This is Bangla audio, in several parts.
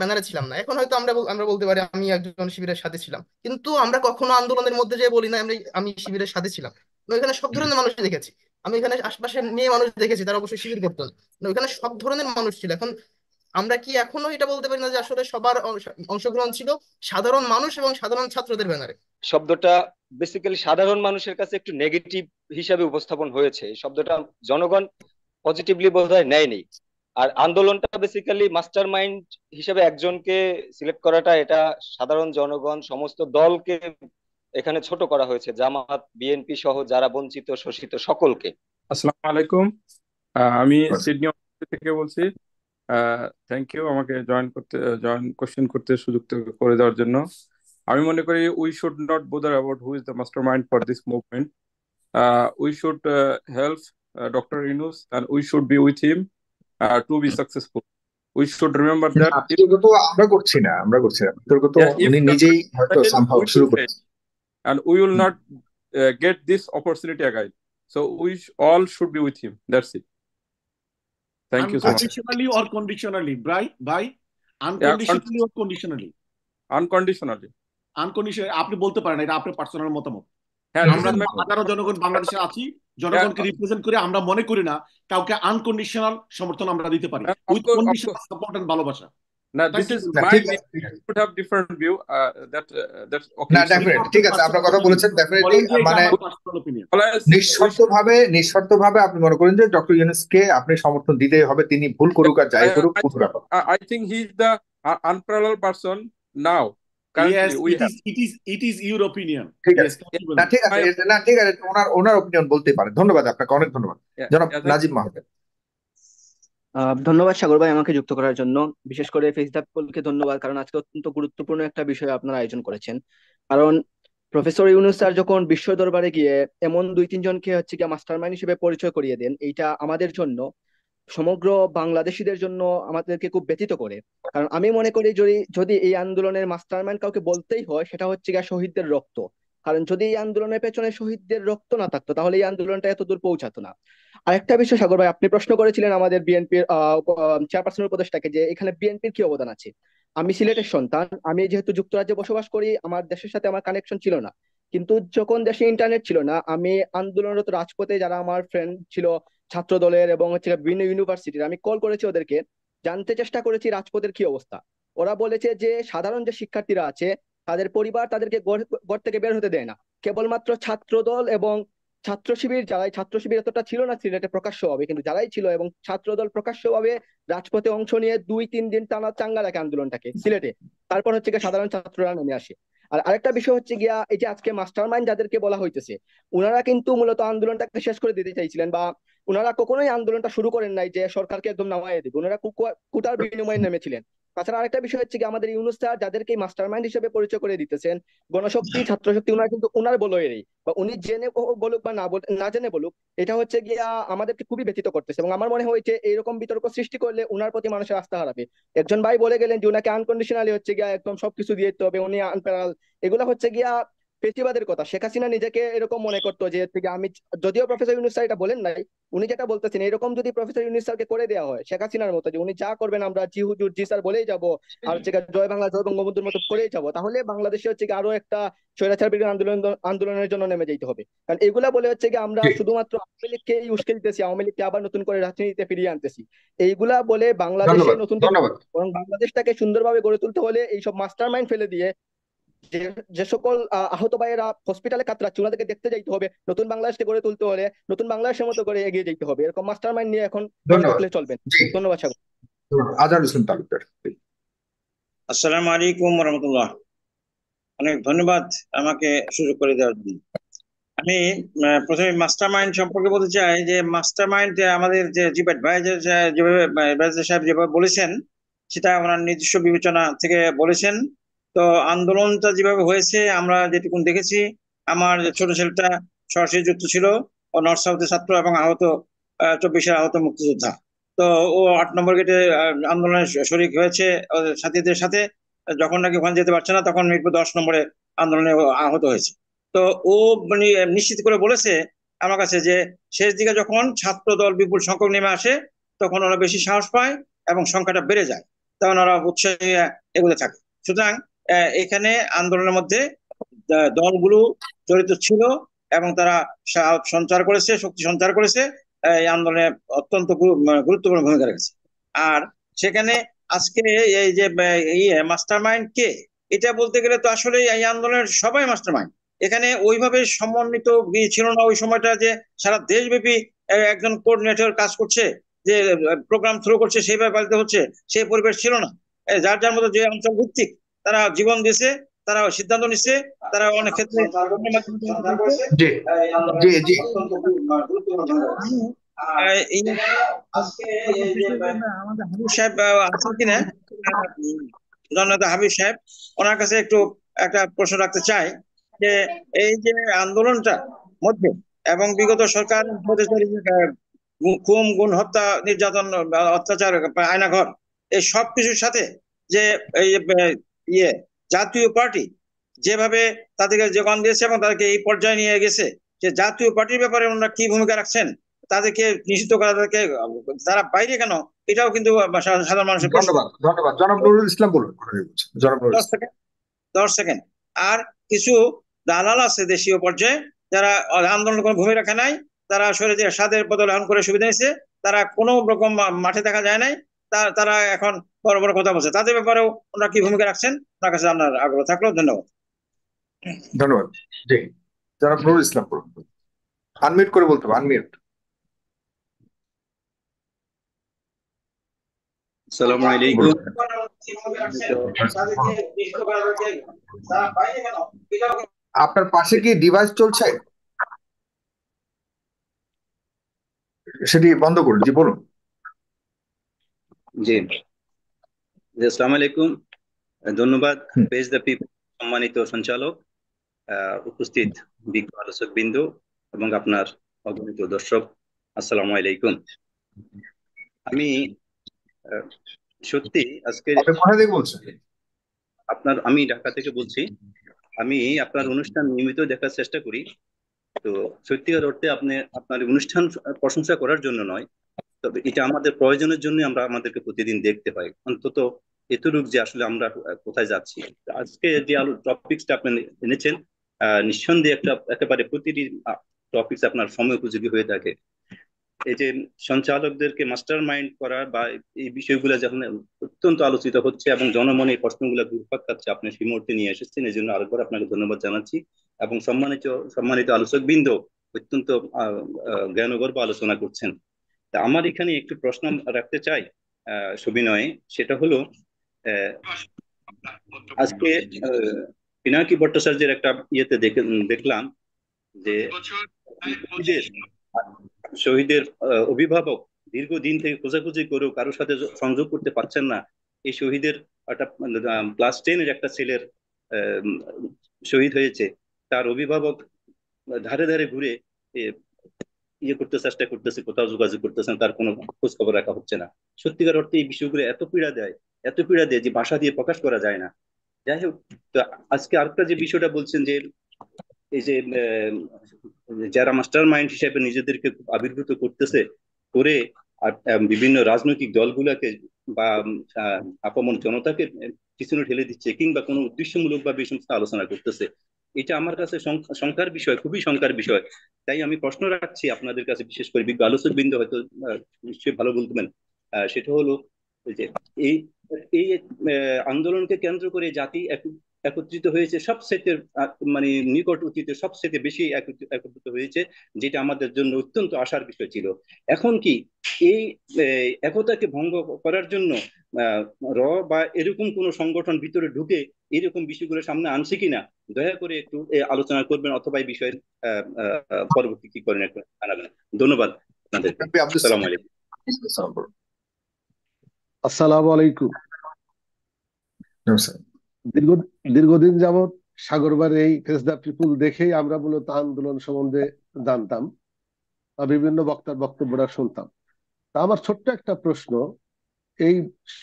ব্যানারে ছিলাম না এখন হয়তো আমরা আমরা বলতে পারি আমি একজন শিবিরের সাথে ছিলাম কিন্তু আমরা কখনো আন্দোলনের মধ্যে যে বলি না আমরা আমি শিবিরের সাথে ছিলাম মানে ওইখানে সব ধরনের মানুষ দেখেছি আমি এখানে আশপাশে মেয়ে মানুষ দেখেছি তারা অবশ্যই শিবির করতো না মানে ওইখানে সব ধরনের মানুষ ছিল এখন আমরা কি এখনো এটা বলতে পারি না যে আসলে সবার অংশগ্রহণ ছিল সাধারণ মানুষ এবং সাধারণ ছাত্রদের ব্যানারে শব্দটা বেসিক্যালি সাধারণ মানুষের কাছে একটু নেগেটিভ হিসাবে উপস্থাপন হয়েছে শব্দটা জনগণ পজিটিভলি বোধহয় নেয়নি আর আন্দোলনটা বেসিক্যালি মাস্টার মাইন্ড হিসেবে একজনকে সিলেক্ট করাটা এটা সাধারণ জনগণ সমস্ত দলকে এখানে ছোট করা হয়েছে জামাত বিএনপি সহ যারা বঞ্চিত শোষিত সকলকে আসসালামু আলাইকুম আমি সিডনি থেকে বলছি থ্যাংক ইউ আমাকে জয়েন করতে জয়েন কোশ্চেন করতে সুযোগ করে দেওয়ার জন্য আমি মনে করি we should not bother about who is the master mind for this movement we should help doctor Yunus and we should be with him to be successful we should remember that বিতর্ক to get this opportunity again so we all should be with him that's it thank you so much conditionally or conditionally ভাই ভাই unconditionally or conditionally unconditionally unconditionally আপনি বলতে পারেন এটা আপনার পার্সোনাল মতামত হ্যাঁ আমরা হাজারো জনগণ বাংলাদেশে আছি জনগণকে রিপ্রেজেন্ট করে আমরা মনে করি না কাউকে আনকন্ডিশনাল সমর্থন আমরা দিতে পারি উইথ কন্ডিশনাল সাপোর্ট এন্ড ভালোবাসা না this is my could have different view that that okay না ডেফিনেটলি ঠিক আছে আপনার কথা বলেছেন ডেফিনেটলি মানে নিঃশর্তভাবে নিঃশর্তভাবে আপনি মনে করেন যে ডক্টর কে আপনি সমর্থন দিতেই হবে তিনি ভুল করুক আর যাই করুক পুরো I think he is the unparallel person now Yes, ধন্যবাদ সাগর ভাই আমাকে যুক্ত করার জন্য বিশেষ করে ফেসদাকলকে ধন্যবাদ কারণ আজকে অত্যন্ত গুরুত্বপূর্ণ একটা বিষয় আপনারা আয়োজন করেছেন কারণ প্রফেসর ইউনুস স্যার যখন বিশ্ব দরবারে গিয়ে এমন দুই তিনজনকে হচ্ছে গিয়ে মাস্টারমাইন্ড হিসেবে পরিচয় করিয়ে দেন এইটা আমাদের জন্য সমগ্র বাংলাদেশিদের জন্য আমাদেরকে খুব ব্যতীত করে কারণ আমি মনে করি যদি যদি এই আন্দোলনের মাইন্ড কাউকে বলতেই হয় সেটা হচ্ছে গিয়ে শহীদদের রক্ত কারণ যদি এই আন্দোলনের পেছনে শহীদদের রক্ত না থাকতো তাহলে এই আন্দোলনটা এত দূর পৌঁছাতো না আরেকটা বিষয় সাগর ভাই আপনি প্রশ্ন করেছিলেন আমাদের বিএনপির চেয়ারপারসন উপদেষ্টাকে যে এখানে বিএনপির কি অবদান আছে আমি সিলেটের সন্তান আমি যেহেতু যুক্তরাজ্যে বসবাস করি আমার দেশের সাথে আমার কানেকশন ছিল না কিন্তু যখন দেশে ইন্টারনেট ছিল না আমি আন্দোলনরত রাজপথে যারা আমার ফ্রেন্ড ছিল ছাত্র দলের এবং হচ্ছে বিভিন্ন ইউনিভার্সিটির আমি কল করেছি ওদেরকে জানতে চেষ্টা করেছি রাজপথের কি অবস্থা ওরা বলেছে যে সাধারণ যে শিক্ষার্থীরা আছে তাদের পরিবার তাদেরকে ঘর থেকে বের হতে দেয় না কেবলমাত্র ছাত্র দল এবং ছাত্র শিবির যারাই ছাত্র শিবির এতটা ছিল না সিলেটে প্রকাশ্য হবে কিন্তু যারাই ছিল এবং ছাত্র দল প্রকাশ্যভাবে রাজপথে অংশ নিয়ে দুই তিন দিন টানা চাঙ্গা রাখে আন্দোলনটাকে সিলেটে তারপর হচ্ছে সাধারণ ছাত্ররা নেমে আসে আর আরেকটা বিষয় হচ্ছে গিয়া এই যে আজকে মাস্টার মাইন্ড যাদেরকে বলা হইতেছে ওনারা কিন্তু মূলত আন্দোলনটাকে শেষ করে দিতে চাইছিলেন বা ওনারা কখনোই আন্দোলনটা শুরু করেন নাই যে সরকারকে একদম নামাইয়া দিবে ওনারা কুটার বিনিময়ে নেমেছিলেন তাছাড়া আরেকটা বিষয় হচ্ছে কি আমাদের ইউনুস স্যার যাদেরকে মাস্টার মাইন্ড হিসেবে পরিচয় করে দিতেছেন গণশক্তি হ্যাঁ। ছাত্রশক্তি উনার কিন্তু উনার বলয়েরই বা উনি জেনে বলুক বা না না জেনে বলুক এটা হচ্ছে গিয়ে আমাদেরকে খুবই ব্যথিত করতেছে এবং আমার মনে হয়েছে এরকম বিতর্ক সৃষ্টি করলে উনার প্রতি মানুষের আস্থা হারাবে একজন ভাই বলে গেলেন যে উনাকে আনকন্ডিশনালি হচ্ছে গিয়া একদম সবকিছু দিয়ে দিতে হবে উনি আনপ্যারাল এগুলো হচ্ছে গিয়া ফেসিবাদের কথা শেখ হাসিনা নিজেকে এরকম মনে করতো যে থেকে আমি যদিও প্রফেসর ইউনুস স্যার এটা বলেন নাই উনি যেটা বলতেছেন এরকম যদি প্রফেসর ইউনুস স্যারকে করে দেওয়া হয় শেখ হাসিনার মতো যে উনি যা করবেন আমরা জি হুজুর জি স্যার বলেই যাবো আর হচ্ছে জয় বাংলা জয় বঙ্গবন্ধুর মতো করেই যাবো তাহলে বাংলাদেশে হচ্ছে কি আরো একটা স্বৈরাচার বিরোধী আন্দোলন আন্দোলনের জন্য নেমে যেতে হবে কারণ এগুলা বলে হচ্ছে কি আমরা শুধুমাত্র আওয়ামী লীগকেই উস্কে দিতেছি আওয়ামী লীগকে আবার নতুন করে রাজনীতিতে ফিরিয়ে আনতেছি এইগুলা বলে বাংলাদেশে নতুন বরং বাংলাদেশটাকে সুন্দরভাবে গড়ে তুলতে হলে এইসব মাস্টার মাইন্ড ফেলে দিয়ে যে সকল আহত ভাইয়েরা হসপিটালে কাতরাচ্ছে ওনাদেরকে দেখতে যাইতে হবে নতুন বাংলাদেশকে গড়ে তুলতে হলে নতুন বাংলাদেশের মতো করে এগিয়ে যেতে হবে এরকম মাস্টার মাইন্ড নিয়ে এখন থাকলে চলবে ধন্যবাদ স্বাগত আজহার হোসেন তালুকদার আসসালামু আলাইকুম রহমতুল্লাহ অনেক ধন্যবাদ আমাকে সুযোগ করে দেওয়ার জন্য আমি প্রথমে মাস্টার মাইন্ড সম্পর্কে বলতে চাই যে মাস্টার মাইন্ড আমাদের যে চিফ অ্যাডভাইজার যেভাবে অ্যাডভাইজার সাহেব যেভাবে বলেছেন সেটা ওনার নিজস্ব বিবেচনা থেকে বলেছেন তো আন্দোলনটা যেভাবে হয়েছে আমরা যেটুকু দেখেছি আমার ছোট ছেলেটা সরাসরি যুক্ত ছিল ও নর্থ সাউথের ছাত্র এবং আহত চব্বিশের আহত মুক্তিযোদ্ধা তো ও আট নম্বর গেটে আন্দোলনে শরিক হয়েছে সাথীদের সাথে যখন নাকি ওখানে যেতে পারছে না তখন মিরপুর দশ নম্বরে আন্দোলনে আহত হয়েছে তো ও মানে নিশ্চিত করে বলেছে আমার কাছে যে শেষ দিকে যখন ছাত্র দল বিপুল সংখ্যক নেমে আসে তখন ওরা বেশি সাহস পায় এবং সংখ্যাটা বেড়ে যায় তখন ওরা উৎসাহে এগুলো থাকে সুতরাং এখানে আন্দোলনের মধ্যে দলগুলো জড়িত ছিল এবং তারা সঞ্চার করেছে শক্তি সঞ্চার করেছে এই আন্দোলনে অত্যন্ত গুরুত্বপূর্ণ ভূমিকা রেখেছে আর সেখানে আজকে এই যে মাস্টার মাইন্ড কে এটা বলতে গেলে তো আসলে এই আন্দোলনের সবাই মাস্টার মাইন্ড এখানে ওইভাবে সমন্বিত ছিল না ওই সময়টা যে সারা দেশব্যাপী একজন কোর্ডিনেটর কাজ করছে যে প্রোগ্রাম থ্রু করছে সেইভাবে পালিত হচ্ছে সেই পরিবেশ ছিল না যার যার মতো যে অঞ্চল ভিত্তিক তারা জীবন দিয়েছে তারা সিদ্ধান্ত নিচ্ছে তারা অনেক ক্ষেত্রে একটু একটা প্রশ্ন রাখতে চাই যে এই যে আন্দোলনটা মধ্যে এবং বিগত সরকার খুম গুণ হত্যা নির্যাতন অত্যাচার আয়নাঘর এই সবকিছুর সাথে যে এই ইয়ে জাতীয় পার্টি যেভাবে তাদেরকে যোগান দিয়েছে এবং তাদেরকে এই পর্যায়ে নিয়ে গেছে যে জাতীয় পার্টির ব্যাপারে ওনারা কি ভূমিকা রাখছেন তাদেরকে নিষিদ্ধ করা তাদেরকে তারা বাইরে কেন এটাও কিন্তু সাধারণ মানুষের ধন্যবাদ ধন্যবাদ ইসলাম বলুন দশ সেকেন্ড আর কিছু দালাল আছে দেশীয় পর্যায়ে যারা আন্দোলন কোনো ভূমিকা রাখে নাই তারা আসলে যে স্বাদের বদল এখন করে সুবিধা নিয়েছে তারা কোনো রকম মাঠে দেখা যায় নাই তারা এখন বড় বড় কথা বলছে তাদের ব্যাপারেও ওনারা কি ভূমিকা রাখছেন ওনার কাছে আপনার আগ্রহ থাকলো ধন্যবাদ ধন্যবাদ জি জনাব নুরুল ইসলাম আনমিউট করে বলতে হবে আনমিউট আসসালামু আলাইকুম আপনার পাশে কি ডিভাইস চলছে সেটি বন্ধ করুন জি বলুন জি আসসালামু আলাইকুম ধন্যবাদ পেজ দ্য পিপল সম্মানিত সঞ্চালক উপস্থিত বিজ্ঞ আলোচক বিন্দু এবং আপনার অগণিত দর্শক আসসালামু আলাইকুম আমি সত্যি আজকে আপনার আমি ঢাকা থেকে বলছি আমি আপনার অনুষ্ঠান নিয়মিত দেখার চেষ্টা করি তো সত্যিকার অর্থে আপনি আপনার অনুষ্ঠান প্রশংসা করার জন্য নয় তবে এটা আমাদের প্রয়োজনের জন্য আমরা আমাদেরকে প্রতিদিন দেখতে পাই অন্তত এতটুক যে আসলে আমরা কোথায় যাচ্ছি আজকে যে আলো টপিকসটা আপনি এনেছেন নিঃসন্দেহে একটা একেবারে প্রতিটি টপিকস আপনার সময় উপযোগী হয়ে থাকে এই যে সঞ্চালকদেরকে মাস্টার মাইন্ড করা বা এই বিষয়গুলো যখন অত্যন্ত আলোচিত হচ্ছে এবং জনমনে এই প্রশ্নগুলো ঘুরপাক খাচ্ছে আপনি সেই মুহূর্তে নিয়ে এসেছেন এই জন্য আরেকবার আপনাকে ধন্যবাদ জানাচ্ছি এবং সম্মানিত সম্মানিত আলোচকবৃন্দ অত্যন্ত জ্ঞানগর্ব আলোচনা করছেন তা আমার এখানে একটু প্রশ্ন রাখতে চাই সবিনয়ে সেটা হলো আজকে পিনাকি ভট্টাচার্যের একটা ইয়েতে দেখলাম যে শহীদের অভিভাবক দীর্ঘদিন থেকে খোঁজাখুঁজি করেও কারোর সাথে সংযোগ করতে পারছেন না এই শহীদের একটা ক্লাস টেনের একটা ছেলের শহীদ হয়েছে তার অভিভাবক ধারে ধারে ঘুরে ইয়ে করতে চেষ্টা করতেছে কোথাও যোগাযোগ করতেছেন তার কোনো খোঁজ খবর রাখা হচ্ছে না সত্যিকার অর্থে এই বিষয়গুলো এত পীড়া দেয় এত পীড়া দেয় যে ভাষা দিয়ে প্রকাশ করা যায় না যাই হোক তো আজকে আরেকটা যে বিষয়টা বলছেন যে এই যে যারা মাস্টার মাইন্ড হিসেবে নিজেদেরকে আবির্ভূত করতেছে করে বিভিন্ন রাজনৈতিক দলগুলোকে বা আপামন জনতাকে পিছনে ঠেলে দিচ্ছে কিংবা কোনো উদ্দেশ্যমূলক ভাবে এই সমস্ত আলোচনা করতেছে এটা আমার কাছে শঙ্কার বিষয় খুবই শঙ্কার বিষয় তাই আমি প্রশ্ন রাখছি আপনাদের কাছে বিশেষ করে বিজ্ঞ আলোচক বৃন্দ হয়তো নিশ্চয়ই ভালো বলতেন সেটা হলো যে এই এই আন্দোলনকে কেন্দ্র করে জাতি একত্রিত হয়েছে সবচেয়ে মানে নিকট অতীতে সবচেয়ে বেশি একত্রিত হয়েছে যেটা আমাদের জন্য অত্যন্ত আশার বিষয় ছিল এখন কি এই একতাকে ভঙ্গ করার জন্য র বা এরকম কোন সংগঠন ভিতরে ঢুকে এরকম বিষয়গুলো সামনে আনছে কিনা দয়া করে একটু আলোচনা করবেন অথবা এই বিষয়ের পরবর্তী কি করেন একটু জানাবেন ধন্যবাদ আপনাদের আলাইকুম আলাইকুম দীর্ঘ দীর্ঘদিন যাবৎ সাগরবার এই ফেস দ্য পিপুল দেখেই আমরা মূলত আন্দোলন সম্বন্ধে জানতাম বা বিভিন্ন বক্তার বক্তব্যটা শুনতাম তা আমার ছোট্ট একটা প্রশ্ন এই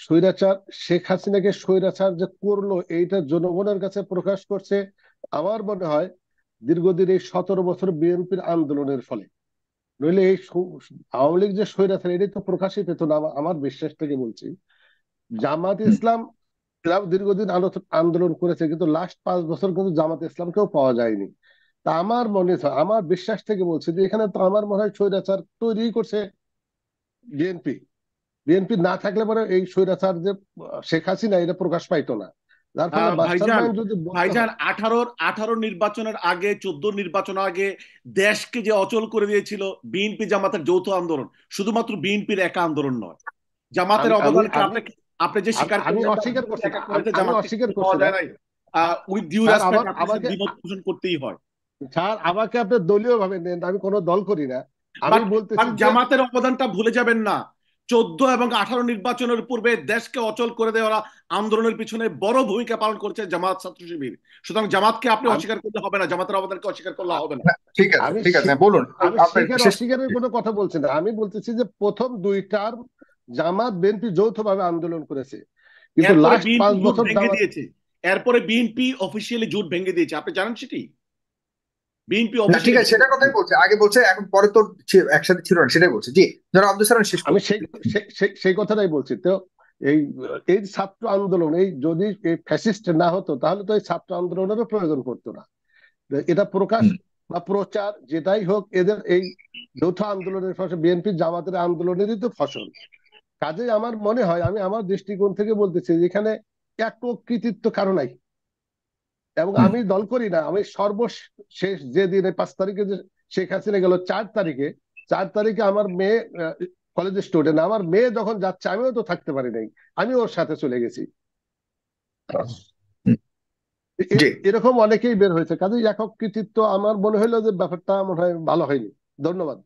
স্বৈরাচার শেখ হাসিনাকে স্বৈরাচার যে করলো এইটা জনগণের কাছে প্রকাশ করছে আমার মনে হয় দীর্ঘদিন এই সতেরো বছর বিএনপির আন্দোলনের ফলে নইলে এই আওয়ামী লীগ যে স্বৈরাচার এটাই তো প্রকাশই না আমার বিশ্বাস থেকে বলছি জামাত ইসলাম ইসলাম দীর্ঘদিন আন্দোলন করেছে কিন্তু লাস্ট পাঁচ বছর কিন্তু জামাত ইসলাম কেউ পাওয়া যায়নি তা আমার মনে হয় আমার বিশ্বাস থেকে বলছে যে এখানে তো আমার মনে হয় স্বৈরাচার তৈরি করছে বিএনপি বিএনপি না থাকলে পরে এই স্বৈরাচার যে শেখ হাসিনা এটা প্রকাশ পাইতো না নির্বাচনের আগে চোদ্দ নির্বাচনের আগে দেশকে যে অচল করে দিয়েছিল বিএনপি জামাতের যৌথ আন্দোলন শুধুমাত্র বিএনপির একা আন্দোলন নয় জামাতের অবদানকে আপনি আপনি যে স্বীকার আমি অস্বীকার করছি আমি অস্বীকার করছি ডিউ রেসপেক্ট করতেই হয় স্যার আমাকে আপনি দলীয় ভাবে নেন আমি দল করি না আমি বলতেছি জামাতের অবদানটা ভুলে যাবেন না চোদ্দ এবং আঠারো নির্বাচনের পূর্বে দেশকে অচল করে দেওয়া আন্দোলনের পিছনে বড় ভূমিকা পালন করছে জামাত ছাত্র শিবির সুতরাং জামাতকে আপনি অস্বীকার করলে হবে না জামাতের অবদানকে অস্বীকার করলে হবে না ঠিক আছে ঠিক আছে বলুন অস্বীকারের কোনো কথা বলছি না আমি বলতেছি যে প্রথম দুই টার্ম জামাত বিএনপি যৌথভাবে আন্দোলন করেছে কিন্তু লাস্ট পাঁচ বছর দিয়েছে এরপরে বিএনপি অফিসিয়ালি জোট ভেঙে দিয়েছে আপনি জানেন সেটি এই এই ছাত্র আন্দোলন এই যদি ফ্যাসিস্ট না হতো তাহলে তো এই ছাত্র প্রয়োজন করতো না এটা প্রকাশ বা প্রচার যেটাই হোক এদের এই যৌথ আন্দোলনের ফসল বিএনপি জামাতের আন্দোলনেরই তো ফসল কাজে আমার মনে হয় আমি আমার দৃষ্টিকোণ থেকে বলতেছি যেখানে একক কৃতিত্ব কারো নাই এবং আমি দল করি না আমি সর্বশেষ যে দিনে পাঁচ তারিখে যে শেখ হাসিনা গেল চার তারিখে চার তারিখে আমার মেয়ে কলেজের স্টুডেন্ট আমার মেয়ে যখন যাচ্ছে আমিও তো থাকতে পারি নাই আমি ওর সাথে চলে গেছি এরকম অনেকেই বের হয়েছে কাজে একক কৃতিত্ব আমার মনে হলো যে ব্যাপারটা মনে হয় ভালো হয়নি ধন্যবাদ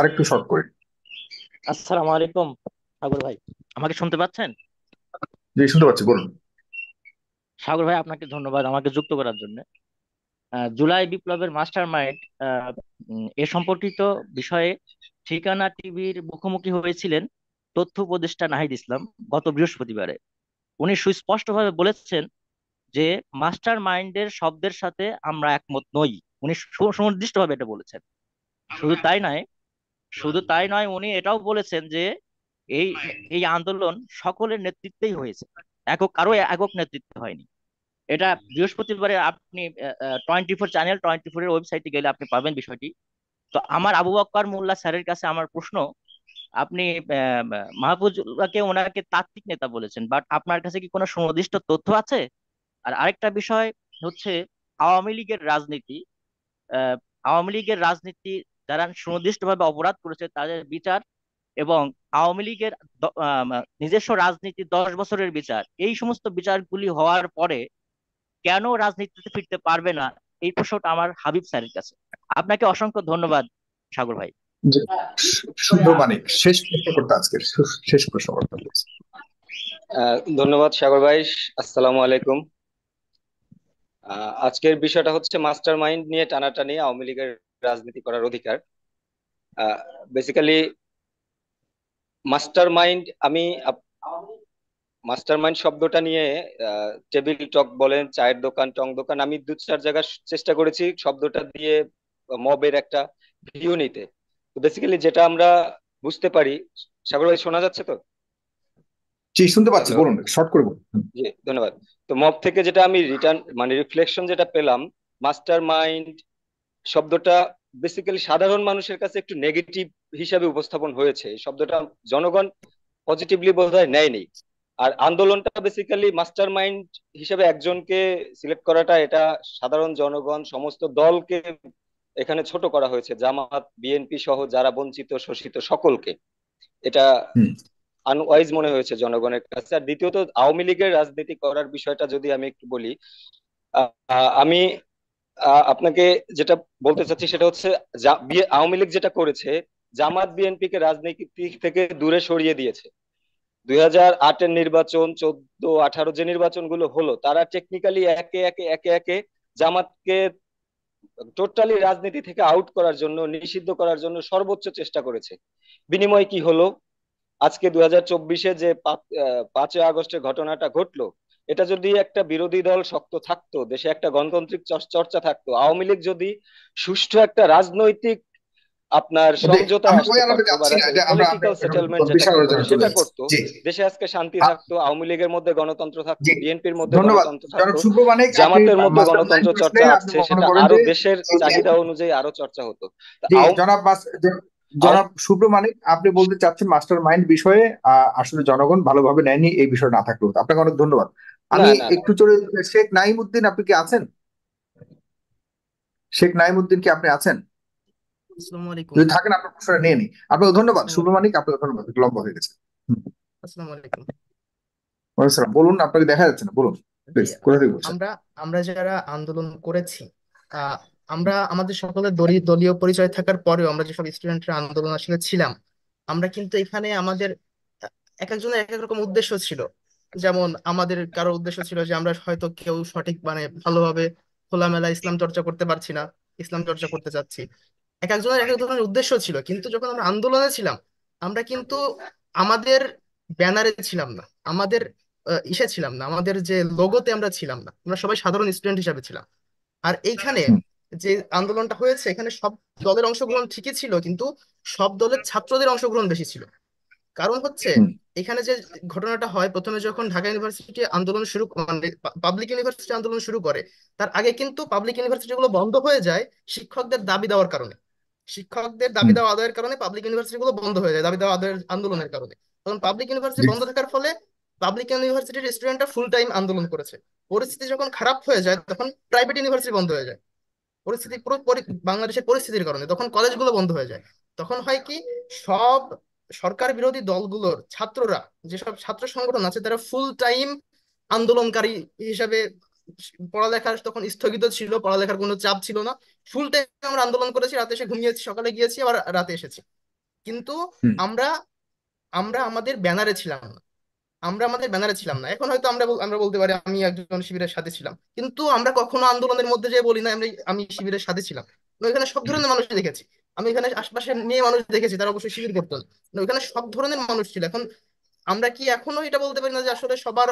আরেকটু শর্ট করে আসসালামু আলাইকুম সাগর ভাই আমাকে শুনতে পাচ্ছেন জি শুনতে পাচ্ছি বলুন সাগর ভাই আপনাকে ধন্যবাদ আমাকে যুক্ত করার জন্য জুলাই বিপ্লবের মাস্টার মাইন্ড এ সম্পর্কিত বিষয়ে ঠিকানা টিভির মুখোমুখি হয়েছিলেন তথ্য উপদেষ্টা নাহিদ ইসলাম গত বৃহস্পতিবারে উনি সুস্পষ্টভাবে বলেছেন যে মাস্টার মাইন্ডের শব্দের সাথে আমরা একমত নই উনি সুনির্দিষ্টভাবে এটা বলেছেন শুধু তাই নয় শুধু হ্যাঁ। তাই নয় উনি এটাও বলেছেন যে এই হ্যাঁ। এই আন্দোলন সকলের নেতৃত্বেই হয়েছে একক কারো হ্যাঁ। একক নেতৃত্ব হয়নি এটা বৃহস্পতিবারে আপনি twenty four channel twenty four এর ওয়েবসাইটে গেলে আপনি পাবেন বিষয়টি তো আমার আবু বক্কর মোল্লা স্যারের কাছে আমার প্রশ্ন আপনি মাহফুজুল্লাহকে ওনাকে তাত্ত্বিক নেতা বলেছেন বাট আপনার কাছে কি কোনো সুনির্দিষ্ট তথ্য আছে আর আরেকটা বিষয় হচ্ছে আওয়ামী লীগের রাজনীতি আওয়ামী লীগের রাজনীতি যারা সুনির্দিষ্টভাবে অপরাধ করেছে তাদের বিচার এবং আওয়ামী লীগের নিজস্ব রাজনীতি দশ বছরের বিচার এই সমস্ত বিচারগুলি হওয়ার পরে কেন রাজনীতিতে ফিরতে পারবে না এই প্রশ্নটা আমার হাবিব স্যারের কাছে আপনাকে অসংখ্য ধন্যবাদ সাগর ভাই ধন্যবাদ সাগর ভাই আসসালামু আলাইকুম আজকের বিষয়টা হচ্ছে মাস্টার মাইন্ড নিয়ে টানাটানি আওয়ামী লীগের রাজনীতি করার অধিকার বেসিক্যালি মাস্টার মাইন্ড আমি মাস্টার মাইন্ড শব্দটা নিয়ে টেবিল টক বলেন চায়ের দোকান টং দোকান আমি দু চার জায়গায় চেষ্টা করেছি শব্দটা দিয়ে মবের একটা ভিউ নিতে বেসিক্যালি যেটা আমরা বুঝতে পারি সাগর ভাই শোনা যাচ্ছে তো জি শুনতে পাচ্ছি বলুন শর্ট করে বলুন জি ধন্যবাদ তো মব থেকে যেটা আমি রিটার্ন মানে রিফ্লেকশন যেটা পেলাম মাস্টার মাইন্ড শব্দটা বেসিক্যালি সাধারণ মানুষের কাছে একটু নেগেটিভ হিসাবে উপস্থাপন হয়েছে এই শব্দটা জনগণ পজিটিভলি বোধহয় নেয়নি আর আন্দোলনটা বেসিক্যালি মাস্টার মাইন্ড হিসেবে একজনকে সিলেক্ট করাটা এটা সাধারণ জনগণ সমস্ত দলকে এখানে ছোট করা হয়েছে জামাত বিএনপি সহ যারা বঞ্চিত শোষিত সকলকে এটা আনওয়াইজ মনে হয়েছে জনগণের কাছে আর দ্বিতীয়ত আওয়ামী লীগের রাজনীতি করার বিষয়টা যদি আমি একটু বলি আমি আপনাকে যেটা বলতে চাচ্ছি সেটা হচ্ছে আওয়ামী লীগ যেটা করেছে জামাত বিএনপি কে রাজনীতি থেকে দূরে সরিয়ে দিয়েছে দুই হাজার আটের নির্বাচন চোদ্দ আঠারো যে নির্বাচন গুলো হলো তারা টেকনিক্যালি একে একে একে একে জামাতকে টোটালি রাজনীতি থেকে আউট করার জন্য নিষিদ্ধ করার জন্য সর্বোচ্চ চেষ্টা করেছে বিনিময় কি হলো আজকে দুই হাজার চব্বিশে যে পাঁচই আগস্টের ঘটনাটা ঘটলো এটা যদি একটা বিরোধী দল শক্ত থাকতো দেশে একটা গণতান্ত্রিক চর্চা থাকতো আওয়ামী লীগ যদি সুষ্ঠু একটা রাজনৈতিক আপনার সমঝোতা করতো দেশে আজকে শান্তি থাকতো আওয়ামী লীগের মধ্যে গণতন্ত্র থাকতো বিএনপির মধ্যে গণতন্ত্র থাকতো জামাতের মধ্যে গণতন্ত্র চর্চা আছে সেটা আরো দেশের চাহিদা অনুযায়ী আরো চর্চা হতো জনাব জনাব শুভ্র মানিক আপনি বলতে চাচ্ছেন মাস্টার মাইন্ড বিষয়ে আসলে জনগণ ভালোভাবে নেয়নি এই বিষয় না থাকলেও আপনাকে অনেক ধন্যবাদ আমি একটু চলে শেখ নাইম উদ্দিন আপনি কি আছেন শেখ নাইম উদ্দিন কি আপনি আছেন যদি থাকেন আপনার প্রশ্নটা নিয়ে নি আপনাকে ধন্যবাদ হ্যাঁ। শুভ মানিক আপনাকে ধন্যবাদ লম্বা হয়ে গেছে বলুন আপনাকে দেখা যাচ্ছে না বলুন আমরা আমরা যারা আন্দোলন করেছি আমরা আমাদের সকলের দলীয় পরিচয় থাকার পরেও আমরা যেসব স্টুডেন্টরা আন্দোলন আসলে ছিলাম আমরা কিন্তু এখানে আমাদের এক একজনের এক এক রকম উদ্দেশ্য ছিল যেমন আমাদের কারো উদ্দেশ্য ছিল যে আমরা হয়তো কেউ সঠিক মানে ভালোভাবে খোলামেলা ইসলাম চর্চা করতে পারছি না ইসলাম চর্চা করতে চাচ্ছি এক একজনের এক এক ধরনের উদ্দেশ্য ছিল কিন্তু যখন আমরা আন্দোলনে ছিলাম আমরা কিন্তু আমাদের ব্যানারে ছিলাম না আমাদের ইসে ছিলাম না আমাদের যে লোগোতে আমরা ছিলাম না আমরা সবাই সাধারণ স্টুডেন্ট হিসাবে ছিলাম আর এইখানে যে আন্দোলনটা হয়েছে এখানে সব দলের অংশগ্রহণ ঠিকই ছিল কিন্তু সব দলের ছাত্রদের অংশগ্রহণ বেশি ছিল কারণ হচ্ছে এখানে যে ঘটনাটা হয় প্রথমে যখন ঢাকা ইউনিভার্সিটি আন্দোলন শুরু মানে পাবলিক ইউনিভার্সিটি আন্দোলন শুরু করে তার আগে কিন্তু পাবলিক ইউনিভার্সিটি গুলো বন্ধ হয়ে যায় শিক্ষকদের দাবি দেওয়ার কারণে শিক্ষকদের দাবি দেওয়া আদায়ের কারণে পাবলিক গুলো বন্ধ হয়ে যায় দাবি দেওয়া আদায়ের আন্দোলনের কারণে তখন পাবলিক ইউনিভার্সিটি বন্ধ থাকার ফলে পাবলিক ইউনিভার্সিটির স্টুডেন্টরা ফুল টাইম আন্দোলন করেছে পরিস্থিতি যখন খারাপ হয়ে যায় তখন প্রাইভেট ইউনিভার্সিটি বন্ধ হয়ে যায় পরিস্থিতি পুরো বাংলাদেশের পরিস্থিতির কারণে তখন কলেজগুলো বন্ধ হয়ে যায় তখন হয় কি সব সরকার বিরোধী দলগুলোর ছাত্ররা যেসব ছাত্র সংগঠন আছে তারা ফুল টাইম আন্দোলনকারী হিসাবে পড়ালেখা তখন স্থগিত ছিল পড়ালেখার কোনো চাপ ছিল না ফুল টাইম আমরা আন্দোলন করেছি রাতে এসে ঘুমিয়েছি সকালে গিয়েছি আবার রাতে এসেছি কিন্তু আমরা আমরা আমাদের ব্যানারে ছিলাম না আমরা আমাদের ব্যানারে ছিলাম না এখন হয়তো আমরা আমরা বলতে পারি আমি একজন শিবিরের সাথে ছিলাম কিন্তু আমরা কখনো আন্দোলনের মধ্যে যে বলি না আমি আমি শিবিরের সাথে ছিলাম এখানে সব ধরনের মানুষ দেখেছি আমি এখানে আশপাশের মেয়ে মানুষ দেখেছি তারা অবশ্যই শিবির করতেন মানে ওইখানে সব ধরনের মানুষ ছিল এখন আমরা কি এখনো এটা বলতে পারি না যে আসলে সবার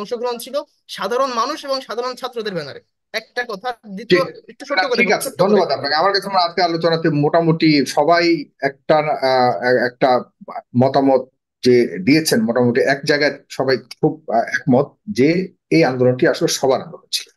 অংশগ্রহণ ছিল সাধারণ মানুষ এবং সাধারণ ছাত্রদের ব্যানারে একটা কথা দ্বিতীয় একটু ছোট করে ঠিক আছে ধন্যবাদ আপনাকে আমার কাছে আমার আজকে আলোচনাতে মোটামুটি সবাই একটা একটা মতামত যে দিয়েছেন মোটামুটি এক জায়গায় সবাই খুব একমত যে এই আন্দোলনটি আসলে সবার আন্দোলন ছিল